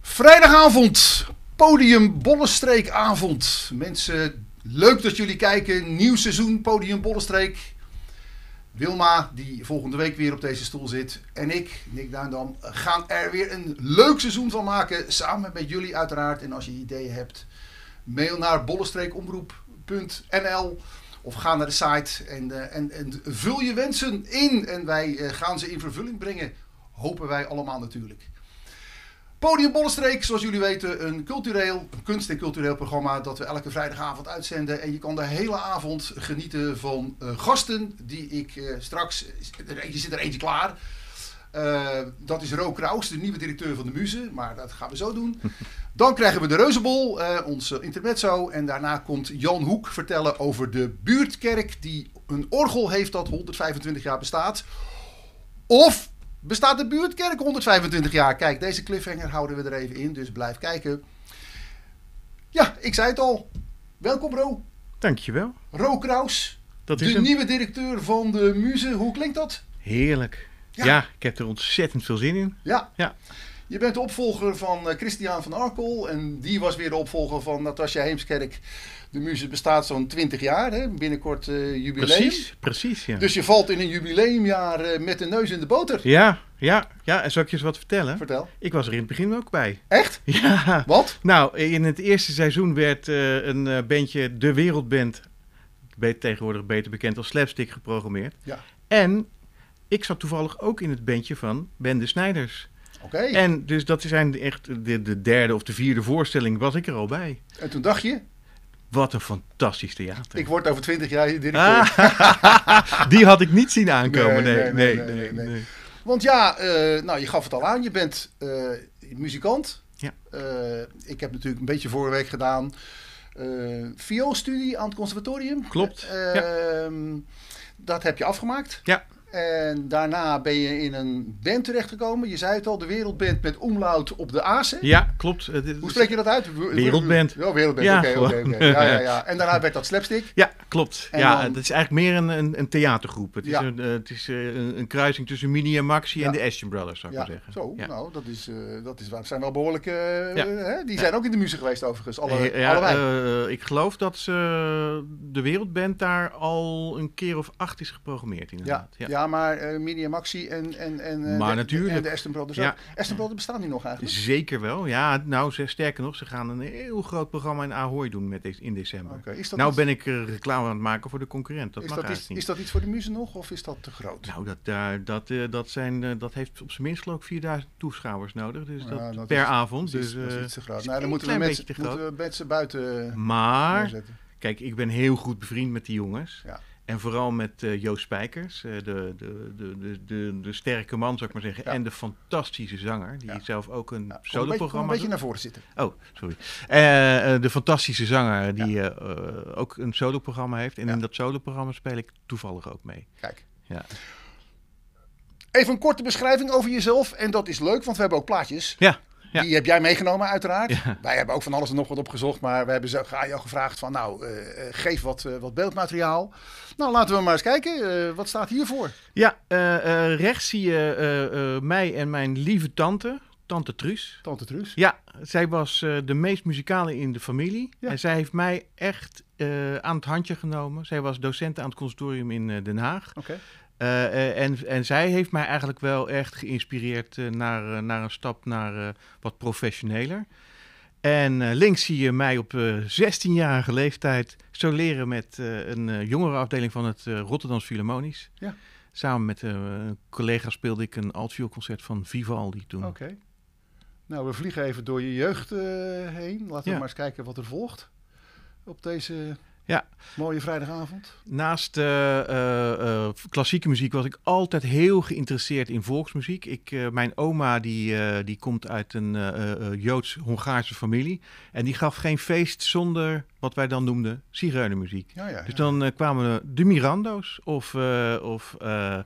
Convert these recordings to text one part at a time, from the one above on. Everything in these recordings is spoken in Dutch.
Vrijdagavond, podium Bollenstreekavond. Mensen, leuk dat jullie kijken. Nieuw seizoen, podium Bollenstreek. Wilma, die volgende week weer op deze stoel zit, en ik, Nick Duindam, gaan er weer een leuk seizoen van maken. Samen met jullie uiteraard. En als je ideeën hebt, Mail naar bollestreekomroep.nl of ga naar de site en, eh, en, en, vul je wensen in. En wij eh, gaan ze in vervulling brengen. Hopen wij allemaal natuurlijk. Podium Bollenstreek, zoals jullie weten, een cultureel, een kunst- en cultureel programma dat we elke vrijdagavond uitzenden. En je kan de hele avond genieten van eh, gasten die ik straks. je zit er eentje klaar. Eh, dat is Ro Kraus, de nieuwe directeur van de Muze. Maar dat gaan we zo doen. Dan krijgen we de Reuzenbol, uh, onze intermezzo. En daarna komt Jan Hoek vertellen over de buurtkerk. Die een orgel heeft dat 125 jaar bestaat. Of bestaat de buurtkerk 125 jaar? Kijk, deze cliffhanger houden we er even in. Dus blijf kijken. Ja, ik zei het al. Welkom Ro. Dankjewel. Ro Kraus, dat is de nieuwe directeur van de Muze. Hoe klinkt dat? Heerlijk. Ja. ik heb er ontzettend veel zin in. Ja. ja. Je bent de opvolger van eh, Christian van Arkel. En die was weer de opvolger van Natasja Heemskerk. De muziek bestaat zo'n 20 jaar, hè? binnenkort eh, jubileum. Precies, precies. Ja. Dus je valt in een jubileumjaar eh, met de neus in de boter. Ja, ja, ja. En zal ik je eens wat vertellen? Vertel. Ik was er in het begin ook bij. Echt? Ja. Wat? Nou, in het eerste seizoen werd een bandje De Wereldband, tegenwoordig beter bekend als Slapstick, geprogrammeerd. Ja. En ik zat toevallig ook in het bandje van Ben de Snijders. Oké. En dus dat zijn echt de, de derde of de vierde voorstelling was ik er al bij. En toen dacht je, wat een fantastisch theater. Ik word over twintig jaar directeur. Ah, die had ik niet zien aankomen. Nee, nee, nee. Want ja, eh, nou, je gaf het al aan. Je bent eh, muzikant. Ja. Eh, ik heb natuurlijk een beetje vorige week gedaan. vioolstudie aan het conservatorium. Klopt. Ehm, dat heb je afgemaakt. Ja. En daarna ben je in een band terechtgekomen. Je zei het al, de wereldband met omlaut op de A's. Ja, klopt. Hoe spreek je dat uit? Wereldband. Oh, wereldband. Ja, oké, Ja, ja, ja. En daarna werd dat slapstick. Ja, klopt. ja, het is eigenlijk meer een, een, een theatergroep. Het is, een, eh, het is eh, een, een, kruising tussen Mini en Maxi en de Ashton Brothers, zou ik maar zeggen. Zo, nou, dat is, eh, dat is waar. zijn wel behoorlijk... Die zijn ook in de muziek geweest overigens, alle, ik geloof dat ze, de wereldband daar al een keer of acht is geprogrammeerd inderdaad. ja ja, maar uh, Media Maxi en, en, en, eh, de, natuurlijk. en de Aston Brothers ja. Brothers bestaan die nog eigenlijk? Zeker wel, ja. Nou, ze, sterker nog, ze gaan een heel groot programma in Ahoy doen met in december. nou ben ik eh, reclame aan het maken voor de concurrent. Dat is mag dat iets, niet. Is dat iets voor de muzen nog of is dat te groot? Nou, dat, uh, dat, dat, zijn, dat heeft op zijn minst ook 4000 toeschouwers nodig. Dus dat, per avond. Dat is, dus, is iets te groot. Nou, dan moeten we, met moeten we buiten Maar, kijk, ik ben heel goed bevriend met die jongens. Ja. En vooral met uh, Joost Spijkers, eh, de, de, de, de, de, sterke man, zou ik maar zeggen. En de fantastische zanger, die zelf ook een ja, solo-programma. Een beetje naar voren zitten. Oh, sorry. Eh, de fantastische zanger, die ook een solo-programma heeft. En in dat solo-programma speel ik toevallig ook mee. Kijk. Ja. Even een korte beschrijving over jezelf. En dat is leuk, want we hebben ook plaatjes. Ja. Die heb jij meegenomen uiteraard. Wij hebben ook van alles en nog wat opgezocht. Maar we hebben ze jou gevraagd van nou, eh, eh, geef wat, eh, wat beeldmateriaal. Nou, laten we maar eens kijken. wat staat hiervoor? Ja, rechts zie je mij en mijn lieve tante. Tante Truus. Tante Truus. Ja, zij was de meest muzikale in de familie. En zij heeft mij echt aan het handje genomen. Zij was docent aan het consortium in Den Haag. Oké. Eh, eh, en, en zij heeft mij eigenlijk wel echt geïnspireerd eh, naar, naar een stap naar wat professioneler. En links zie je mij op 16-jarige leeftijd soleren met een jongere afdeling van het Rotterdams Philharmonisch. Ja. Samen met een collega speelde ik een concert van Vivaldi toen. Oké. Nou, we vliegen even door je jeugd heen. Laten we maar eens kijken wat er volgt op deze ja. Mooie vrijdagavond. Naast eh, eh, eh, klassieke muziek was ik altijd heel geïnteresseerd in volksmuziek. Ik, mijn oma die, die komt uit een Joods-Hongaarse familie. En die gaf geen feest zonder wat wij dan noemden zigeunermuziek. Ja, ja, Dus dan eh, kwamen de Mirando's of, eh, of eh,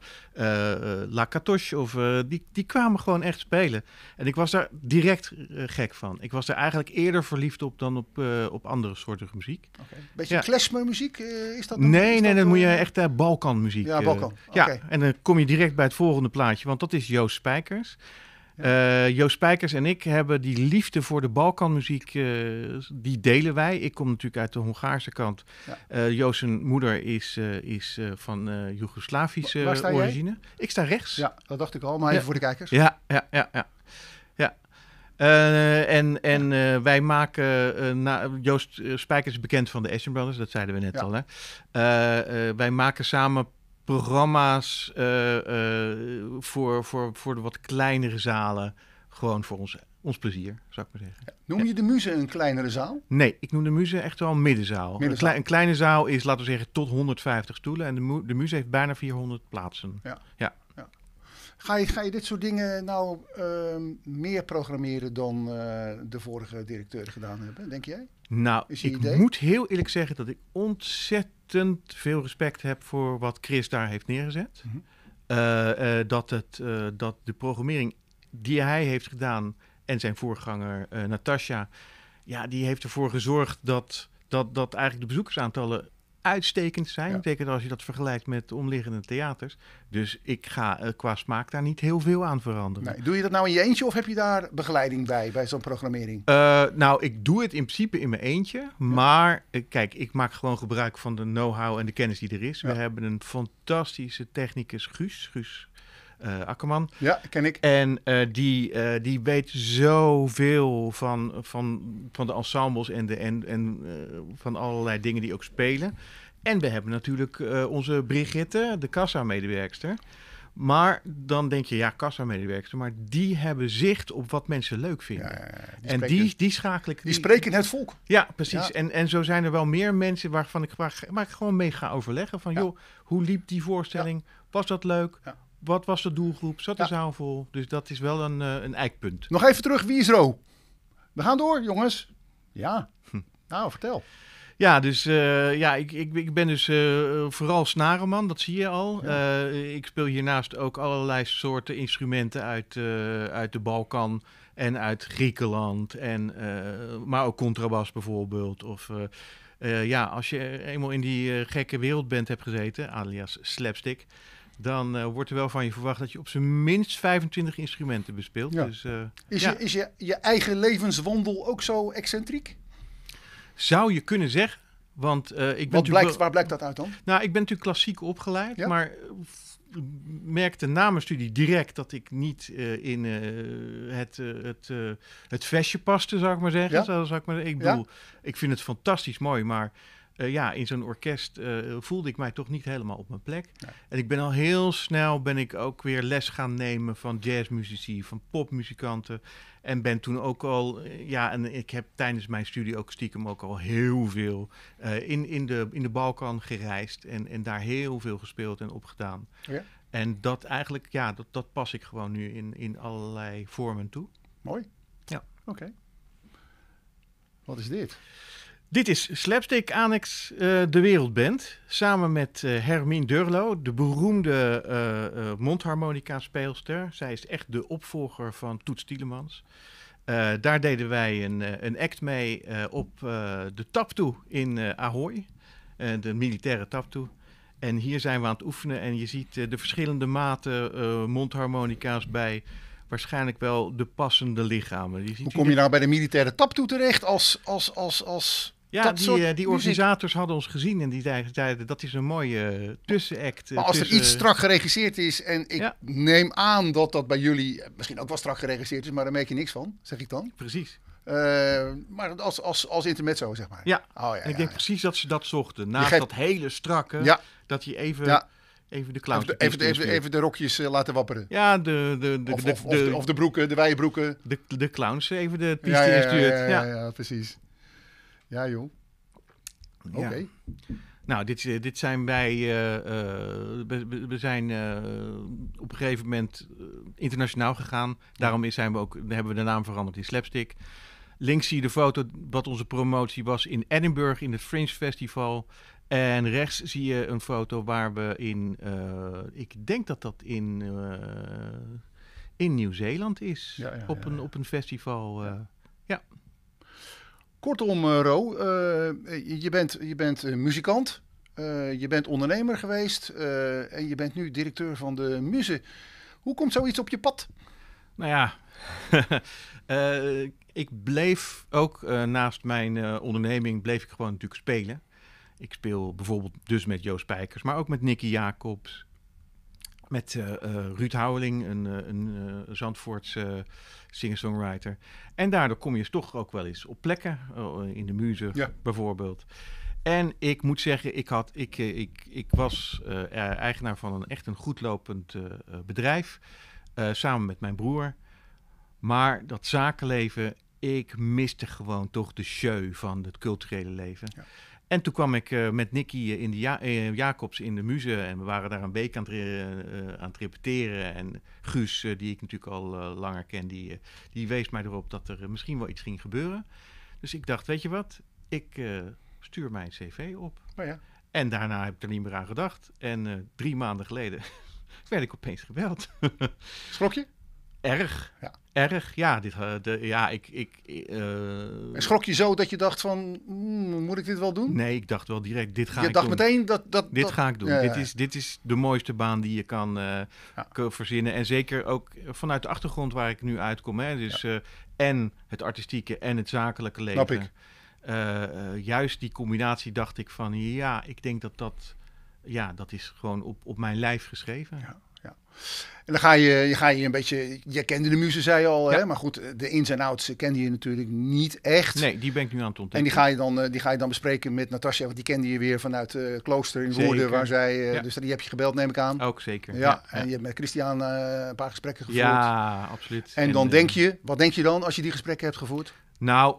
La Catoche, of, die, die kwamen gewoon echt spelen. En ik was daar direct gek van. Ik was daar eigenlijk eerder verliefd op dan op, op andere soorten muziek. Okay. Beetje klesmermuziek is dat? nee, nee, dat dan, moet je echt Balkanmuziek. Ja, Balkan. Okay. Ja, en dan kom je direct bij het volgende plaatje, want dat is Joost Spijkers. Eh, Joost Spijkers en ik hebben die liefde voor de Balkanmuziek, eh, die delen wij. Ik kom natuurlijk uit de Hongaarse kant. Ja. Eh, Joost, zijn moeder, is, is van Joegoslavische origine. Ik sta rechts. Ja, dat dacht ik al, maar even voor de kijkers. Ja, ja, ja, ja. ja. en en wij maken, Joost Spijkers is bekend van de Ashen Brothers, dat zeiden we net al. Hè? wij maken samen programma's eh, eh, voor, voor, voor de wat kleinere zalen. Gewoon voor ons, ons plezier, zou ik maar zeggen. Noem je de muze een kleinere zaal? Nee, ik noem de muze echt wel een middenzaal. Een, een, kleine zaal is, laten we zeggen, tot 150 stoelen. En de, mu de muze heeft bijna 400 plaatsen. Ja. ja. Ga je, ga je dit soort dingen nou ehm, meer programmeren dan eh, de vorige directeur gedaan hebben, denk jij? Nou, ik moet heel eerlijk zeggen dat ik ontzettend veel respect heb voor wat Chris daar heeft neergezet. Mhm. Eh, eh, dat, het, dat de programmering die hij heeft gedaan en zijn voorganger Natasja, ja, die heeft ervoor gezorgd dat, dat, dat eigenlijk de bezoekersaantallen uitstekend zijn. Ja. als je dat vergelijkt met omliggende theaters. Dus ik ga eh, qua smaak daar niet heel veel aan veranderen. Nee. Doe je dat nou in je eentje of heb je daar begeleiding bij, bij zo'n programmering? Eh, nou, ik doe het in principe in mijn eentje. Maar eh, kijk, ik maak gewoon gebruik van de know-how en de kennis die er is. We hebben een fantastische technicus, Guus. Guus uh, eh, Akkerman. Ja, ken ik. En eh, die, eh, die weet zoveel van, van, van de ensembles en, de, en, en van allerlei dingen die ook spelen. En we hebben natuurlijk onze Brigitte, de kassa-medewerkster. Maar dan denk je, ja, kassa kassa-medewerkster. maar die hebben zicht op wat mensen leuk vinden. en die, die schakel Die, die, spreken het volk. Ja, precies. En, en zo zijn er wel meer mensen waarvan ik, maar gewoon mee ga overleggen. Van, joh, hoe liep die voorstelling? Was dat leuk? Wat was de doelgroep? Zat de ja. zaal vol? Dus dat is wel een, eh, een eikpunt. Nog even terug, wie is Ro? We gaan door, jongens. Ja, hm. nou vertel. Ja, dus eh, ja, ik, ik, ik, ben dus uh, vooral snarenman, dat zie je al. ik speel hiernaast ook allerlei soorten instrumenten uit, uit de Balkan en uit Griekenland. En, maar ook contrabas bijvoorbeeld. Of ja, als je eenmaal in die gekke wereld bent hebt gezeten, alias slapstick dan eh, wordt er wel van je verwacht dat je op zijn minst 25 instrumenten bespeelt. Dus, eh, is, je, is je, je eigen levenswandel ook zo excentriek? Zou je kunnen zeggen. Want, eh, ik ben blijkt, waar blijkt dat uit dan? Nou, ik ben natuurlijk klassiek opgeleid, maar merkte na mijn studie direct dat ik niet in het, uh, het, het vestje paste, zou ik maar zeggen. zou ik, maar, ik bedoel, ik vind het fantastisch mooi, maar eh, ja, in zo'n orkest eh, voelde ik mij toch niet helemaal op mijn plek. En ik ben al heel snel ben ik ook weer les gaan nemen van jazzmuzici, van popmuzikanten. En ben toen ook al, eh, ja, en ik heb tijdens mijn studie ook stiekem ook al heel veel in, in, de, in de Balkan gereisd en, en daar heel veel gespeeld en opgedaan. Oh ja. En dat eigenlijk, ja, dat, dat pas ik gewoon nu in, in allerlei vormen toe. Mooi. Ja. Oké. Wat is dit? Dit is Slapstick Annex uh, De Wereldband. Samen met uh, Hermine Durlo, de beroemde eh, mondharmonica-speelster. Zij is echt de opvolger van Toets Tielemans. daar deden wij een, een act mee op de Taptoe in Ahoy. de militaire Taptoe. En hier zijn we aan het oefenen en je ziet de verschillende maten mondharmonica's bij waarschijnlijk wel de passende lichamen. Hoe kom je nou bij de militaire taptoe terecht als, als, als, als ja, die, eh, die organisators hadden ons gezien en die zeiden dat is een mooie eh, tussenact. Eh, als er iets strak geregisseerd is en ik neem aan dat dat bij jullie misschien ook wel strak geregisseerd is, maar daar merk je niks van, zeg ik dan. Precies. maar als, als, als intermezzo, zeg maar. Ja, oh, ja ik denk precies dat ze dat zochten. Na dat hele strakke, dat je even... Even de clowns. Even, even, even, even, de rokjes laten wapperen. Ja, de, de, de, of, de, de, broeken, de wijbroeken. De, de clowns even de piste ja, ja, ja, ja, precies. Ja, joh. Oké. Nou, dit, eh, dit zijn wij. Eh, eh, we, we, zijn op een gegeven moment internationaal gegaan. Daarom zijn we ook, hebben we de naam veranderd in Slapstick. Links zie je de foto wat onze promotie was in Edinburgh in het Fringe Festival. En rechts zie je een foto waar we in, ik denk dat dat in, in Nieuw-Zeeland is, ja, op, een, op een festival. ja. Kortom, eh, Ro, eh, je bent, je bent eh, muzikant, je bent ondernemer geweest en je bent nu directeur van de Muze. Hoe komt zoiets op je pad? Nou ja, ik bleef ook naast mijn onderneming bleef ik gewoon natuurlijk spelen. Ik speel bijvoorbeeld dus met Joost Pijkers, maar ook met Nicky Jacobs, met eh, eh, Ruud Houweling, een, eh, een Zandvoortse singer-songwriter. En daardoor kom je dus toch ook wel eens op plekken, in de muzen bijvoorbeeld. En ik moet zeggen, ik, had, ik, ik, ik was e-, eigenaar van een echt een goed lopend bedrijf. samen met mijn broer. Maar dat zakenleven, ik miste gewoon toch de show van het culturele leven. Ja. En toen kwam ik eh, met Nicky eh, in de eh, Jacobs in de Muzen. en we waren daar een week aan het, aan repeteren. En Guus, die ik natuurlijk al langer ken, die, die wees mij erop dat er misschien wel iets ging gebeuren. Dus ik dacht, weet je wat, ik stuur mijn cv op. Oh ja. En daarna heb ik er niet meer aan gedacht. En drie maanden geleden werd ik opeens gebeld. Schrok je? Erg. Ja. Erg, ja. Dit, eh, de, ja ik, ik, eh, schrok je zo dat je dacht van, hmm, moet ik dit wel doen? Nee, ik dacht wel direct, dit ga je ik doen. Je dacht meteen dat... dat dit ga ik doen. Dit, is, dit is de mooiste baan die je kan, eh, verzinnen. En zeker ook vanuit de achtergrond waar ik nu uitkom. Hè. Dus en het artistieke en het zakelijke leven. Snap ik. juist die combinatie dacht ik van, ja, ik denk dat dat... Ja, dat is gewoon op, op mijn lijf geschreven. Ja ja. En dan ga je, je, ga je een beetje. Je kende de muzen, zei je al. Hè? Maar goed, eh, de ins en outs eh, kende je natuurlijk niet echt. Nee, die ben ik nu aan het ontdekken. En die ga je dan, eh, die ga je dan bespreken met Natasja. Want die kende je weer vanuit uh, Klooster in Woerden. Waar zij, uh, Dus die heb je gebeld, neem ik aan. Ook zeker. Ja, en je hebt met Christian een paar gesprekken gevoerd. Ja, absoluut. En, en dan denk je, wat denk je dan als je die gesprekken hebt gevoerd? Nou,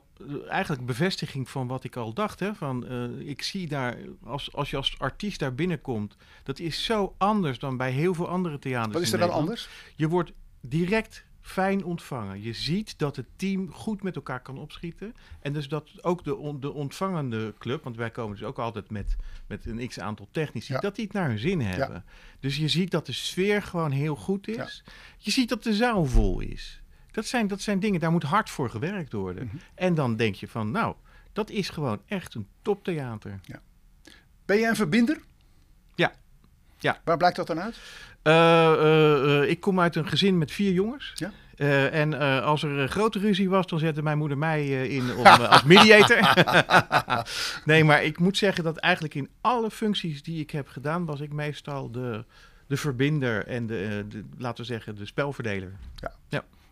eigenlijk bevestiging van wat ik al dacht. Hè? Van, eh, ik zie daar, als, als je als artiest daar binnenkomt, dat is zo anders dan bij heel veel andere theaters. Wat is er dan anders? Je wordt direct fijn ontvangen. Je ziet dat het team goed met elkaar kan opschieten. En dus dat ook de, de ontvangende club, want wij komen dus ook altijd met, met een x aantal technici, dat die het naar hun zin hebben. Dus je ziet dat de sfeer gewoon heel goed is. Je ziet dat de zaal vol is. Dat zijn, dat zijn dingen, daar moet hard voor gewerkt worden. Mhm. En dan denk je van, nou, dat is gewoon echt een toptheater. Ja. Ben jij een verbinder? Ja. ja. Waar blijkt dat dan uit? Eh, eh, eh, ik kom uit een gezin met vier jongens. Ja. en als er een grote ruzie was, dan zette mijn moeder mij in om, als mediator. nee, maar ik moet zeggen dat eigenlijk in alle functies die ik heb gedaan, was ik meestal de, de verbinder en de laten we zeggen, de spelverdeler. Ja.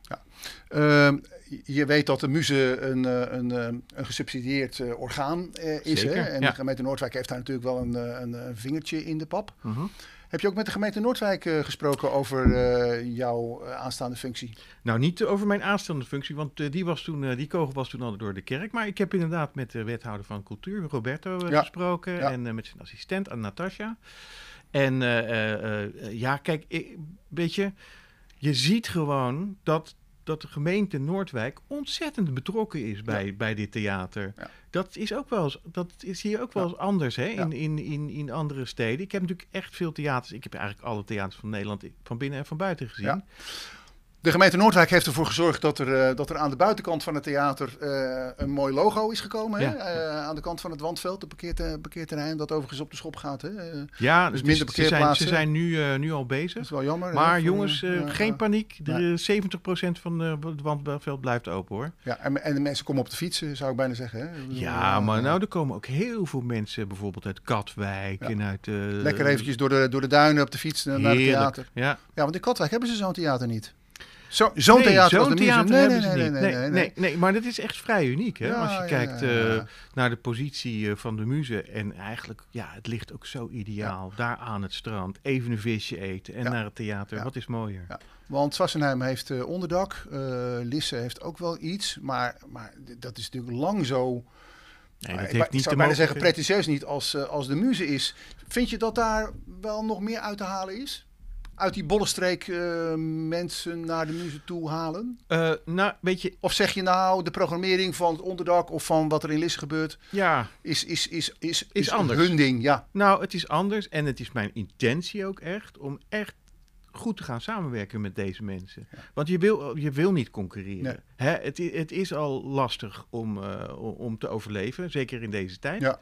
Ja. Ehm, je weet dat de MUZE een, eh, een, eh, een, gesubsidieerd eh, orgaan is. hè? En de gemeente Noordwijk heeft daar natuurlijk wel een, vingertje in de pap. Mhm. Heb je ook met de gemeente Noordwijk gesproken over jouw aanstaande functie? Nou, niet over mijn aanstaande functie, want die, was toen, die kogel was toen al door de kerk. Maar ik heb inderdaad met de wethouder van cultuur, Roberto, gesproken. En met zijn assistent, Natasja. En ja, kijk, weet je je ziet gewoon dat, dat de gemeente Noordwijk ontzettend betrokken is bij, bij dit theater. Dat is ook wel eens, dat is hier ook wel eens anders hè, in, in, in, in andere steden. Ik heb natuurlijk echt veel theaters. Ik heb eigenlijk alle theaters van Nederland van binnen en van buiten gezien. De gemeente Noordwijk heeft ervoor gezorgd dat er, eh, dat er aan de buitenkant van het theater eh, een mooi logo is gekomen. Hè? Eh, aan de kant van het Wandveld, de parkeerter, parkeerterrein, dat overigens op de schop gaat. Hè? ja, dus, dus minder parkeerplaatsen. Ze zijn, nu, nu al bezig. Dat is wel jammer. Maar jongens, geen paniek. De, 70% van het Wandveld blijft open hoor. Ja, en, en de mensen komen op de fietsen, zou ik bijna zeggen. Hè? Ja, maar nou, er komen ook heel veel mensen bijvoorbeeld uit Katwijk en uit... Lekker eventjes door de, door de duinen op de fiets naar het theater. Ja. ja, want in Katwijk hebben ze zo'n theater niet. Zo'n zo nee, theater, zo theater nee, nee, nee, nee, nee, nee, nee, Maar dat is echt vrij uniek. Hè? Als je kijkt eh, naar de positie eh, van de muze. En eigenlijk, ja, het ligt ook zo ideaal. Daar aan het strand. Even een visje eten en naar het theater. Wat is mooier? Want Sassenheim heeft eh, onderdak. Lisse heeft ook wel iets. Maar, maar dat is natuurlijk lang zo... Nee, dat heeft zou bijna zeggen pretentieus niet als, als de muze is. Vind je dat daar wel nog meer uit te halen is? uit die bollenstreek uh, eh, mensen naar de muziek toe halen? Uh, nou, weet je... Of zeg je nou, de programmering van het onderdak of van wat er in Lisse gebeurt... Ja. Is, is, is, is, is, anders. hun ding, ja. Nou, het is anders en het is mijn intentie ook echt... om echt goed te gaan samenwerken met deze mensen. Want je wil, je wil niet concurreren. Hè? Het, het is al lastig om, eh, om te overleven, zeker in deze tijd. Ja.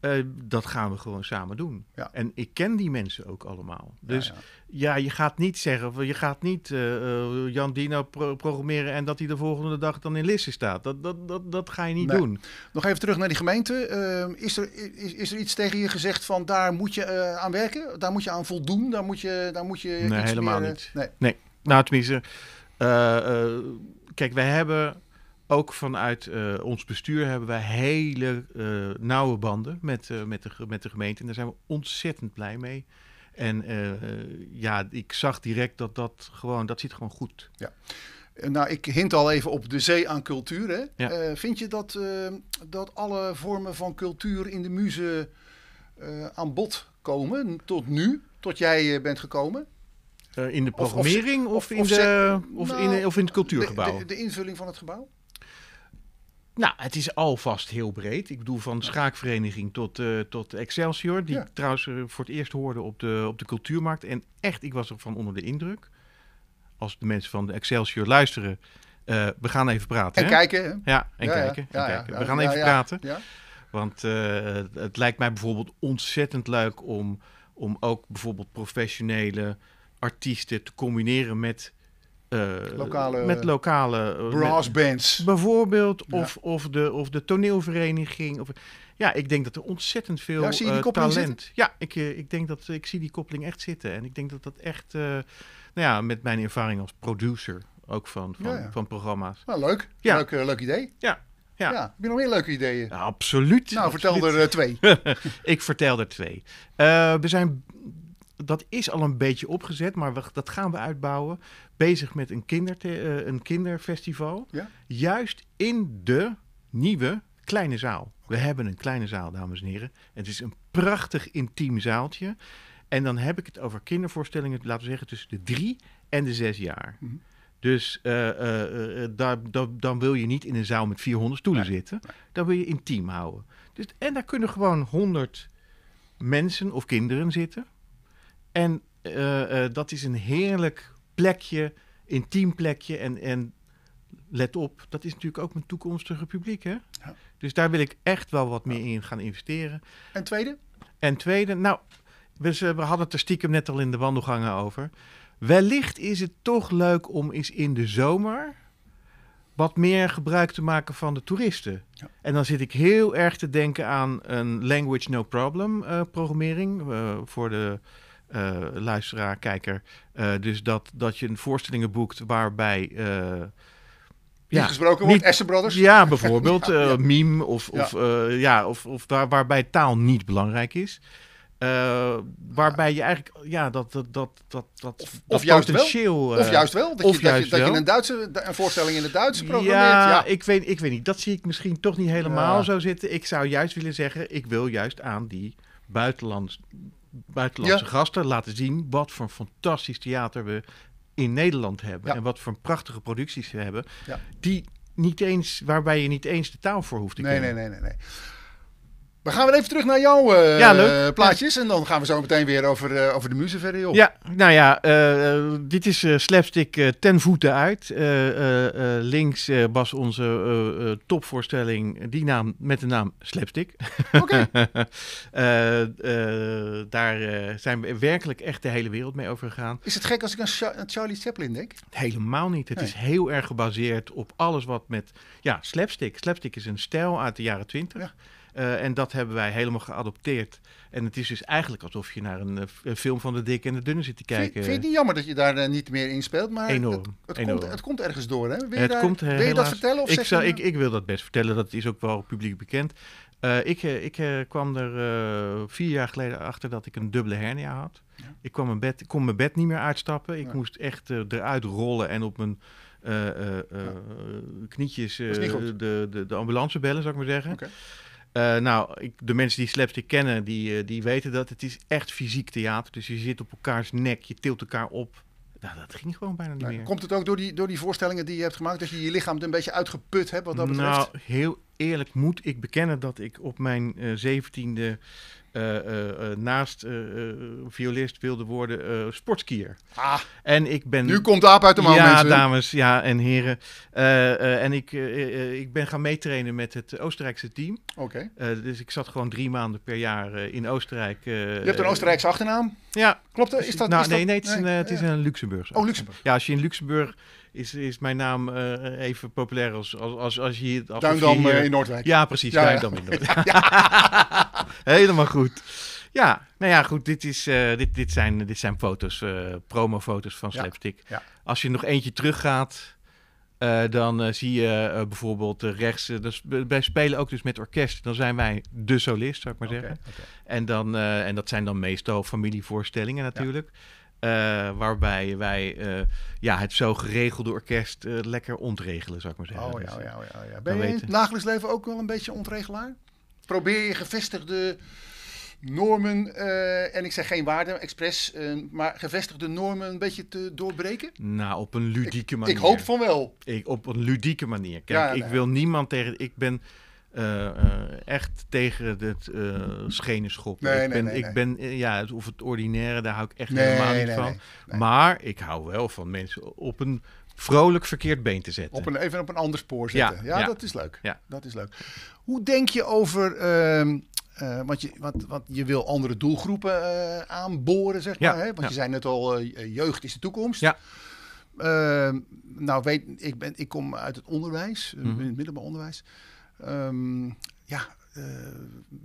Eh, dat gaan we gewoon samen doen. En ik ken die mensen ook allemaal. Dus ja, je gaat niet zeggen, je gaat niet eh, eh, Jan Dino programmeren en dat hij de volgende dag dan in Lisse staat. Dat, dat, dat, dat ga je niet nee. doen. Nog even terug naar die gemeente. Ehm, is, er, is, is, er iets tegen je gezegd van daar moet je aan werken? Daar moet je aan voldoen? Daar moet je, daar moet je nee, helemaal niet. Nee. nee. nou tenminste, kijk, wij hebben ook vanuit eh, ons bestuur hebben wij hele eh, nauwe banden met, eh, met, de, met de gemeente. En daar zijn we ontzettend blij mee. En ja, ik zag direct dat dat gewoon, dat zit gewoon goed. Ja. Nou, ik hint al even op de zee aan cultuur. Hè? vind je dat, dat alle vormen van cultuur in de muze aan bod komen tot nu, tot jij bent gekomen? in de programmering of, in, de, of, nou, in, of in het cultuurgebouw? De, de, de invulling van het gebouw? Nou, het is alvast heel breed. Ik bedoel, van schaakvereniging tot, eh, tot Excelsior. Die ik trouwens eh, voor het eerst hoorde op de, op de cultuurmarkt. En echt, ik was ervan onder de indruk. Als de mensen van de Excelsior luisteren, eh, we gaan even praten. En kijken. Hè? Ja, en kijken. we gaan even praten. Want het lijkt mij bijvoorbeeld ontzettend leuk om, om ook bijvoorbeeld professionele artiesten te combineren met uh, lokale, met lokale... Eh, Brassbands. Bijvoorbeeld, of, of, de, of de toneelvereniging. Of, ja, ik denk dat er ontzettend veel ja, zie je eh, talent... Ja, ik, ik denk dat ik zie die koppeling echt zitten. En ik denk dat dat echt, nou ja, met mijn ervaring als producer ook van, van, van programma's. Nou, leuk. Leuk, leuk idee. Ja, ja. ja. Heb je nog meer leuke ideeën? absoluut. Nou, vertel er twee. ik vertel er twee. we zijn dat is al een beetje opgezet, maar dat gaan we uitbouwen. Bezig met een, eh, een kinderfestival. Juist in de nieuwe kleine zaal. We hebben een kleine zaal, dames en heren. Het is een prachtig intiem zaaltje. En dan heb ik het over kindervoorstellingen, laten we zeggen, tussen de drie en de zes jaar. Mhm. Dus eh, eh, daar, dan wil je niet in een zaal met 400 stoelen zitten. Dan wil je intiem houden. Dus, en daar kunnen gewoon 100 mensen of kinderen zitten. En eh, eh, dat is een heerlijk plekje, intiem plekje. En, en let op, dat is natuurlijk ook mijn toekomstige publiek. Hè? Ja. Dus daar wil ik echt wel wat meer in gaan investeren. En tweede? En tweede, nou, we, hadden het er stiekem net al in de wandelgangen over. Wellicht is het toch leuk om eens in de zomer wat meer gebruik te maken van de toeristen. En dan zit ik heel erg te denken aan een language no problem eh, programmering voor de eh, luisteraar, kijker. Eh, dus dat, dat je een voorstellingen boekt waarbij eh, ja, gesproken wordt, Essen Brothers? Ja, bijvoorbeeld. ja, meme of, ja. of, ja, of, of daar, waarbij taal niet belangrijk is. waarbij je eigenlijk, ja, dat, dat, dat, dat, of, dat juist potentieel... Wel. of juist wel, dat, of je, juist dat, wel. dat je een Duitse een voorstelling in het Duits programmeert. Ja, Ik, weet, ik weet niet, dat zie ik misschien toch niet helemaal zo zitten. Ik zou juist willen zeggen, ik wil juist aan die buitenlands buitenlandse gasten laten zien wat voor een fantastisch theater we in Nederland hebben. En wat voor prachtige producties we hebben. Die niet eens, waarbij je niet eens de taal voor hoeft te nee, kennen. Nee, nee, nee, nee. We gaan weer even terug naar jouw uh, ja, plaatjes. En dan gaan we zo meteen weer over, eh, over de muzen verder, joh. Ja, nou ja, eh, dit is slapstick ten voeten uit. links was onze topvoorstelling, die naam, met de naam Slapstick. Oké. daar zijn we werkelijk echt de hele wereld mee over gegaan. Is het gek als ik aan, Charlie Chaplin denk? Helemaal niet. Het is heel erg gebaseerd op alles wat met... Ja, slapstick. Slapstick is een stijl uit de jaren twintig. Ja. Eh, en dat hebben wij helemaal geadopteerd. En het is dus eigenlijk alsof je naar een, eh, film van de dikke en de dunne zit te kijken. Ik vind het niet jammer dat je daar eh, niet meer in speelt? Maar enorm, het, het, enorm. Komt, het komt, ergens door, hè? Wil je, dat vertellen? Of ik, ik, ik, wil dat best vertellen, dat is ook wel publiek bekend. ik, ik kwam er vier jaar geleden achter dat ik een dubbele hernia had. Ik, kwam bed, kon mijn bed niet meer uitstappen. Ik moest echt eruit rollen en op mijn... Uh, knietjes de, de, de, ambulance bellen, zou ik maar zeggen. Okay. Eh, nou, ik, de mensen die slapstick kennen, die, eh, die weten dat. Het is echt fysiek theater. Dus je zit op elkaars nek, je tilt elkaar op. Nou, dat ging gewoon bijna niet nou, meer. Komt het ook door die, door die voorstellingen die je hebt gemaakt? Dat je je lichaam een beetje uitgeput hebt wat dat betreft? Nou, heel eerlijk moet ik bekennen dat ik op mijn eh, zeventiende eh, eh, eh, naast violist wilde worden sportskier. Ah, en ik ben... Nu komt de aap uit de mouw, Ja, dames ja, en heren. en ik, ik ben gaan meetrainen met het Oostenrijkse team. Oké. dus ik zat gewoon drie maanden per jaar in Oostenrijk. Je hebt een Oostenrijkse achternaam? Ja. Klopt, is dat... Nou, is nee, dat, nee, het is, nee, een, het is een Luxemburgse. Oh, Luxemburg. Ja, als je in Luxemburg is, is mijn naam eh, even populair als, als, als, als je... hier... Duindam hier... Eh, in Noordwijk. Ja, precies. Ja, Helemaal goed. Ja, nou ja, goed. Dit, is, eh, dit, dit, zijn, dit zijn foto's, promofoto's van Slapstick. Als je nog eentje teruggaat, dan zie je bijvoorbeeld rechts... dus, wij spelen ook dus met orkest. Dan zijn wij de solist, zou ik maar zeggen. En, dan, en dat zijn dan meestal familievoorstellingen natuurlijk. Ja. Eh, waarbij wij eh, ja, het zo geregelde orkest eh, lekker ontregelen, zou ik maar zeggen. Oh ja, ja, ja, ja. Ben je in het dagelijks leven ook wel een beetje ontregelaar? Probeer je gevestigde normen, en ik zeg geen waarden, expres, maar gevestigde normen een beetje te doorbreken? Nou, op een ludieke manier. Ik hoop van wel. Ik, op een ludieke manier. Kijk, ik wil niemand tegen. Ik ben eh, eh, echt tegen het eh, schenen schoppen. Nee, ik ben, nee, ik ben ja, of het ordinaire, daar hou ik echt helemaal niet van. Maar ik hou wel van mensen op een vrolijk verkeerd been te zetten. Op een, even op een ander spoor zetten. Ja, Dat, is leuk. ja. dat is leuk. Hoe denk je over... Ehm, want, je, je wil andere doelgroepen aanboren, zeg maar. hè? Want je zei net al, jeugd is de toekomst. Ja. Ehm, nou, weet, ik, ben, ik kom uit het onderwijs, mm het middelbaar onderwijs. Ehm, ja, eh,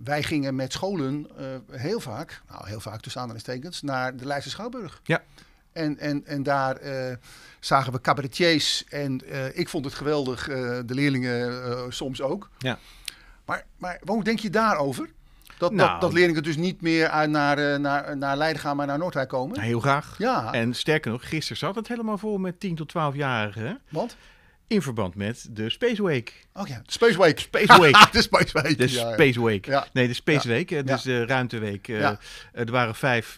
wij gingen met scholen eh, heel vaak, nou heel vaak tussen aanhalingstekens, naar de Leidse Schouwburg. Ja. En, en, en daar eh, zagen we cabaretiers en ik vond het geweldig, de leerlingen soms ook. Ja. Maar, maar hoe denk je daarover? Dat, dat, nou. dat, leerlingen dus niet meer uit naar, naar, naar Leiden gaan, maar naar Noordwijk komen? heel graag. Ja. En sterker nog, gisteren zat het helemaal vol met 10 tot 12-jarigen. Want? In verband met de Space Week. Oh ja, de Space Week. Space Week. de Space Week. De Space Week. Ja. Nee, de Space Week. Eh, dus de ruimteweek. Eh, eh, er waren vijf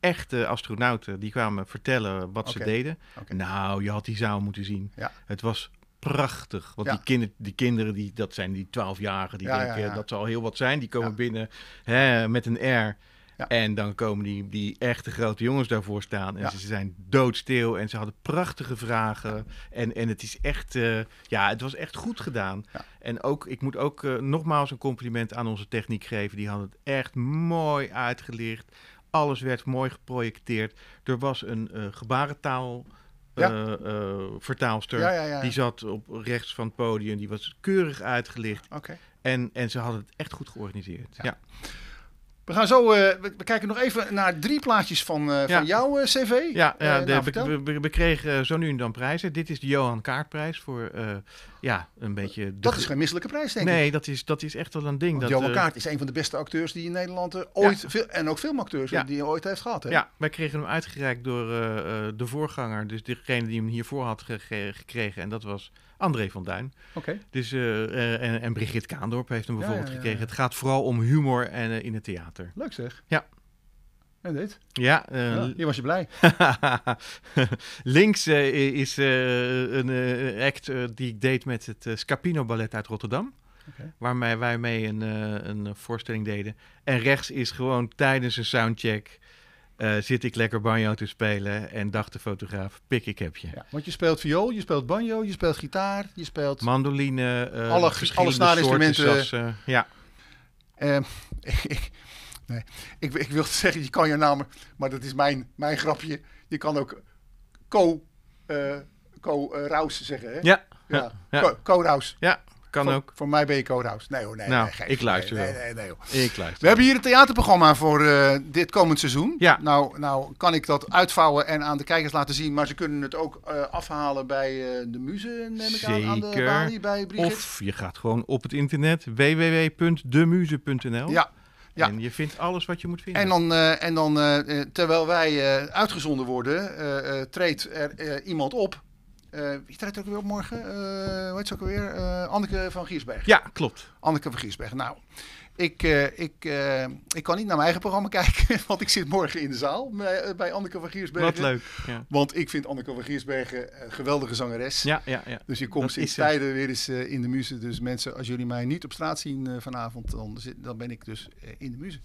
echte astronauten die kwamen vertellen wat ze deden. Nou, je had die zou moeten zien. Het was prachtig. Want die, kinderen, die kinderen, die, dat zijn die twaalfjarigen, die denken dat ze al heel wat zijn. Die komen binnen hè, met een air. En dan komen die, die echte grote jongens daarvoor staan. En ze, zijn doodstil en ze hadden prachtige vragen. En, en het is echt, eh, ja, het was echt goed gedaan. En ook, ik moet ook eh, nogmaals een compliment aan onze techniek geven. Die hadden het echt mooi uitgelicht. Alles werd mooi geprojecteerd. Er was een uh, gebarentaal. vertaalster. die zat op rechts van het podium. Die was keurig uitgelicht. En, en ze hadden het echt goed georganiseerd. ja. We gaan zo, uh, we, kijken nog even naar drie plaatjes van, eh, van jouw eh, cv. Ja, ja nou, de, nou, we, we, we, kregen zo nu en dan prijzen. Dit is de Johan Kaartprijs voor ja, een beetje... De... Dat is geen misselijke prijs, denk ik. Nee, dat is, dat is echt wel een ding. Want dat, Johan eh, Kaart is een van de beste acteurs die in Nederland eh, ooit... Veel, en ook filmacteurs die hij ooit heeft gehad. Hè? Ja, wij kregen hem uitgereikt door eh, de voorganger. Dus degene die hem hiervoor had gekregen. En dat was André van Duin. Oké. Dus, en, en Brigitte Kaandorp heeft hem bijvoorbeeld gekregen. Het gaat vooral om humor en, in het theater. Leuk zeg. Ja. Ja, dit. Ja, eh, hier was je blij. Links eh, is eh, een act die ik deed met het Scapino Ballet uit Rotterdam. Okay. Waarmee wij mee een, een voorstelling deden. En rechts is gewoon tijdens een soundcheck zit ik lekker banjo te spelen. En dacht de fotograaf, pik ik heb je. want je speelt viool, je speelt banjo, je speelt gitaar, je speelt... Mandoline, alle, alle snaarinstrumenten. ja. Ehm, Nee. Ik, ik wil zeggen, je kan je naam, maar dat is mijn, mijn grapje. Je kan ook co, eh, co uh, Raus zeggen. Hè? Ja. ja. Co, co Raus. Ja. Kan voor, ook. Voor mij ben je co-raus. Nee hoor, nee. Nou, nee, ik luister wel. Nee, nee, nee Ik luister. We hebben hier een theaterprogramma voor eh, dit komend seizoen. Ja. Nou, nou kan ik dat uitvouwen en aan de kijkers laten zien. Maar ze kunnen het ook afhalen bij de muze, neem ik aan. Aan de balie bij Brigitte. Of je gaat gewoon op het internet www.demuze.nl. Ja. Ja. En je vindt alles wat je moet vinden. En dan, eh, en dan eh, eh, terwijl wij uitgezonden worden, treedt er iemand op uh, wie staat ook weer op morgen? Uh, hoe heet ze ook alweer? Eh, Anneke van Giersberg. Ja, klopt. Anneke van Giersberg. Nou, ik, ik, ik kan niet naar mijn eigen programma kijken, want ik zit morgen in de zaal bij, Anneke van Giersberg. Wat leuk. Ja. Want ik vind Anneke van Giersberg een geweldige zangeres. Ja, ja, ja. Dus je komt in tijden weer eens in de muze. Dus mensen, als jullie mij niet op straat zien vanavond, dan, dan ben ik dus in de muze.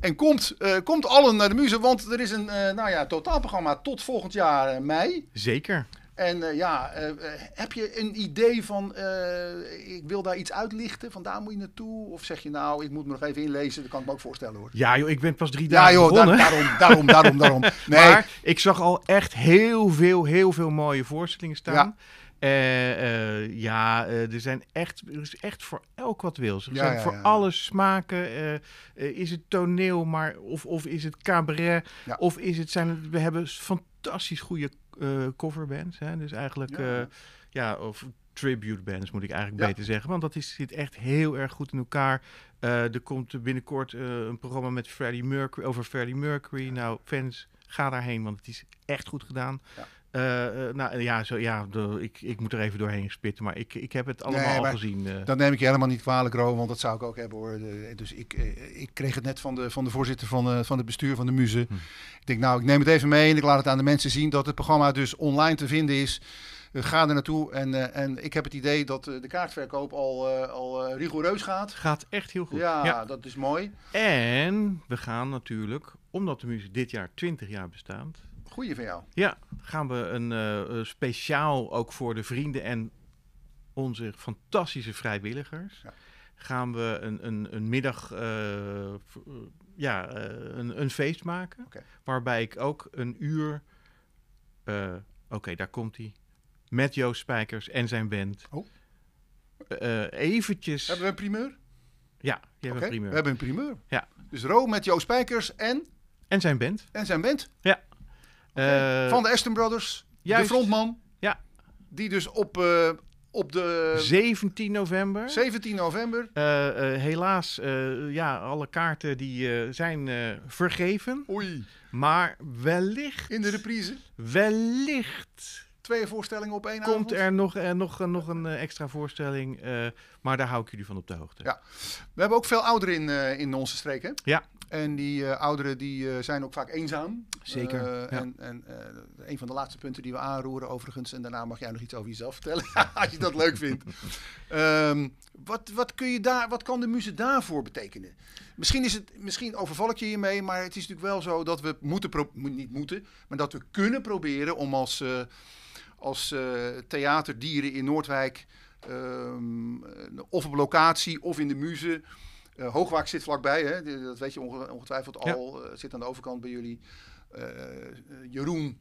En komt, komt allen naar de muze, want er is een nou ja, totaalprogramma tot volgend jaar mei. Zeker. En eh, ja, eh, eh, heb je een idee van, ik wil daar iets uitlichten, vandaar moet je naartoe? Of zeg je nou, ik moet me nog even inlezen, dat kan ik me ook voorstellen hoor. Ja joh, ik ben pas drie dagen joh, begonnen. daarom, daarom, daarom, daarom. Nee. Maar ik zag al echt heel veel, heel veel mooie voorstellingen staan. Uh, ja, er, zijn echt, er is echt voor elk wat wil. Er zijn voor alle smaken. is het toneel, maar, of, of is het cabaret? Of is het, zijn het, we hebben fantastisch goede eh, coverbands. Dus eigenlijk, ja. Eh, ja, of tribute bands moet ik eigenlijk beter zeggen. Want dat is, zit echt heel erg goed in elkaar. Eh, er komt binnenkort een programma met Freddie Mercury, over Freddie Mercury. Nou, fans, ga daarheen, want het is echt goed gedaan. Eh, eh, nou ja, zo, ja de, ik, ik moet er even doorheen spitten, maar ik, ik heb het allemaal gezien. Eh. Dat neem ik je helemaal niet kwalijk, Ro, want dat zou ik ook hebben hoor. dus ik, ik kreeg het net van de, van de voorzitter van, van het bestuur van de Muze. Hm. Ik denk, nou, ik neem het even mee en ik laat het aan de mensen zien dat het programma dus online te vinden is. ga er naartoe. En, en ik heb het idee dat de kaartverkoop al, al rigoureus gaat. Gaat echt heel goed. Ja, dat is mooi. En we gaan natuurlijk, omdat de muziek dit jaar 20 jaar bestaat, Goeie van jou. Ja, gaan we eh, een speciaal ook voor de vrienden en onze fantastische vrijwilligers. Gaan we een, een, een middag, eh, eh, ja, een, een feest maken. Waarbij ik ook een uur, oké, daar komt hij. Met Joost Spijkers en zijn band. Oh. eventjes. Hebben we een primeur? Ja, je hebt een primeur. We hebben een primeur. Ja. Dus Ro met Joost Spijkers en... En zijn band. En zijn band. Ja. Eh, Van de Aston Brothers, de frontman. Ja. Die dus op, eh, op de... 17 november. 17 november. Eh, helaas, ja, alle kaarten die zijn vergeven. Oei. Maar wellicht... In de reprise? Wellicht voorstellingen op één Komt Komt er nog, eh, nog, eh, nog een eh, extra voorstelling, eh, maar daar hou ik jullie van op de hoogte. Ja. We hebben ook veel ouderen in, in onze streken. Ja. En die ouderen die, zijn ook vaak eenzaam. Zeker. En, en een van de laatste punten die we aanroeren overigens, en daarna mag jij nog iets over jezelf vertellen, als je dat leuk vindt. Ehm, wat, wat, kun je daar, wat kan de muze daarvoor betekenen? Misschien, is het, misschien overval ik je hiermee, maar het is natuurlijk wel zo dat we moeten, niet moeten, maar dat we kunnen proberen om als als eh, theaterdieren in Noordwijk. Um, of op locatie of in de muze. Eh, Hoogwaak zit vlakbij, hè? dat weet je ongetwijfeld al. zit aan de overkant bij jullie. Jeroen,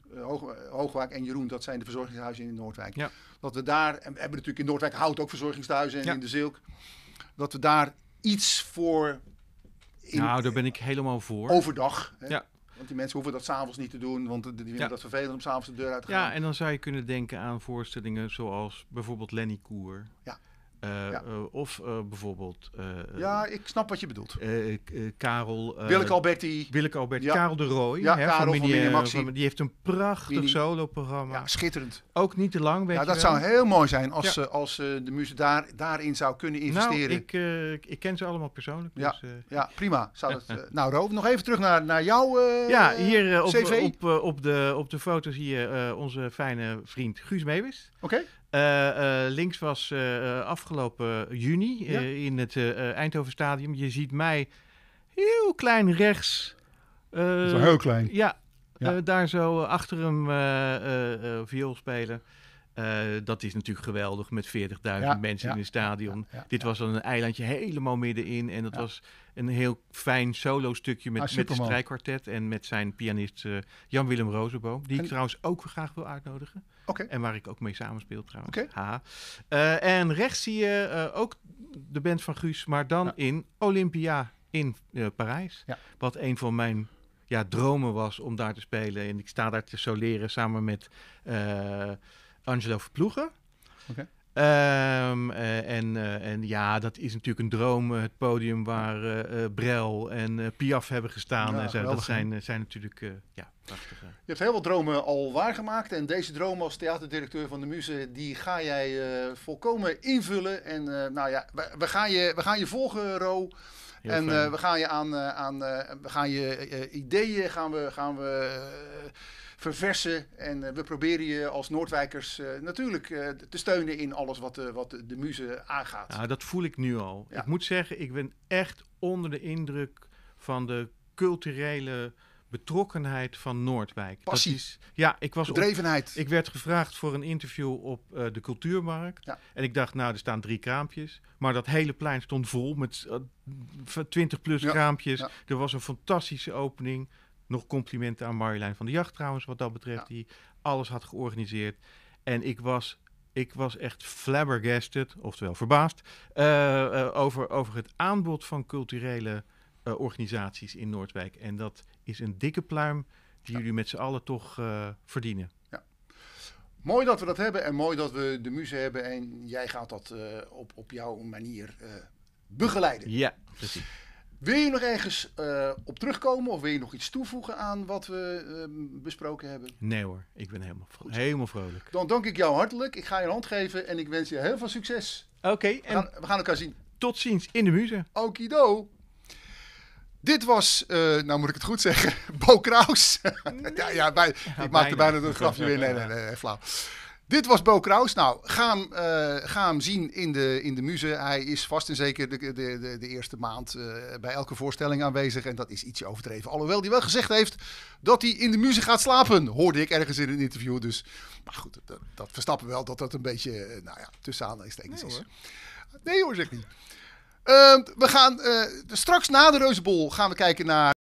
Hoogwaak en Jeroen, dat zijn de verzorgingshuizen in Noordwijk. Ja. Dat we daar, en we hebben natuurlijk in Noordwijk Hout ook verzorgingshuizen en in de Zilk. Dat we daar iets voor... nou, daar ben ik helemaal voor. Overdag. Hè? Ja. Want die mensen hoeven dat s'avonds niet te doen, want die vinden dat vervelend om s'avonds de deur uit te gaan. Ja, en dan zou je kunnen denken aan voorstellingen zoals bijvoorbeeld Lenny Koer. Ja. Eh, ja. Eh, of eh, bijvoorbeeld... ja, ik snap wat je bedoelt. Karel... Willeke Alberti. Willeke Alberti. Ja. Karel de Rooij. Ja, hè, Karel van, Mini, van, van Die heeft een prachtig soloprogramma. Ja, schitterend. Ook niet te lang, weet ja, dat zou heel mooi zijn als, als de muze daar, daarin zou kunnen nou, investeren. Nou, ik, ik ken ze allemaal persoonlijk. Ja, dus, ja prima. Zou dat, nou, Roof, nog even terug naar, naar jouw Ja, hier op, Op, op, de, op de foto zie je onze fijne vriend Guus Meewis. Oké. Eh, eh, links was eh, afgelopen juni in het Eindhoven Stadion. Je ziet mij heel klein rechts. Zo heel klein. Ja, daar zo achter hem viool spelen. dat is natuurlijk geweldig met 40.000 mensen in het stadion. Dit was dan een eilandje helemaal middenin. En dat was een heel fijn solo stukje met, ah, met het strijkkwartet en met zijn pianist Jan-Willem Rozenboom. Die ik trouwens ook graag wil uitnodigen. En waar ik ook mee samenspeel. trouwens. Okay. Eh, en rechts zie je eh, ook de band van Guus, maar dan in Olympia in uh, Parijs. Wat een van mijn ja, dromen was om daar te spelen. En ik sta daar te soleren samen met Angelo Verploegen. Um, en, eh, en ja, dat is natuurlijk een droom. Eh, het podium waar Brel en Piaf hebben gestaan. en dat zijn, zijn natuurlijk ja, prachtige. Je hebt heel wat dromen al waargemaakt. En deze droom als theaterdirecteur van de Muze, die ga jij volkomen invullen. En nou ja, we, gaan je, we gaan je volgen, Ro. en we gaan je aan, aan we gaan je ideeën gaan we. Gaan we verversen. En eh, we proberen je als Noordwijkers eh, natuurlijk eh, te steunen in alles wat, wat de muze aangaat. dat voel ik nu al. Ik moet zeggen, ik ben echt onder de indruk van de culturele betrokkenheid van Noordwijk. Precies. ja, ik was. Gedrevenheid. ik werd gevraagd voor een interview op de cultuurmarkt. En ik dacht, nou, er staan drie kraampjes. Maar dat hele plein stond vol met 20 plus kraampjes. Er was een fantastische opening. Nog complimenten aan Marjolein van de Jacht trouwens, wat dat betreft, die alles had georganiseerd. En ik was, ik was echt flabbergasted, oftewel verbaasd, eh, eh, over, over het aanbod van culturele eh, organisaties in Noordwijk. En dat is een dikke pluim die jullie met z'n allen toch verdienen. Ja. Mooi dat we dat hebben en mooi dat we de muze hebben. En jij gaat dat op, op jouw manier begeleiden. Ja, precies. Wil je nog ergens eh, op terugkomen of wil je nog iets toevoegen aan wat we ehm, besproken hebben? Nee hoor, ik ben helemaal, vro helemaal vrolijk. Dan dank ik jou hartelijk. Ik ga je een hand geven en ik wens je heel veel succes. Oké, en we, we gaan, elkaar zien. Tot ziens in de muze. Okido. Dit was, eh, nou moet ik het goed zeggen, Bo Kraus. ja, ja, bij, ik maakte bijna een grafje weer. Nee, nee, nee, nee, flauw. Dit was Bo Kraus. Nou, eh, ga hem, zien in de, in de muze. Hij is vast en zeker de, de, de, de eerste maand eh, bij elke voorstelling aanwezig. En dat is ietsje overdreven. Alhoewel hij wel gezegd heeft dat hij in de muze gaat slapen. Hoorde ik ergens in een interview. Dus, maar goed, dat, dat verstappen we wel dat dat een beetje, eh, nou ja, tussen aanleidingstekens is. Nee hoor, zeg niet. Ehm, we gaan straks na de Reuzenbol gaan we kijken naar...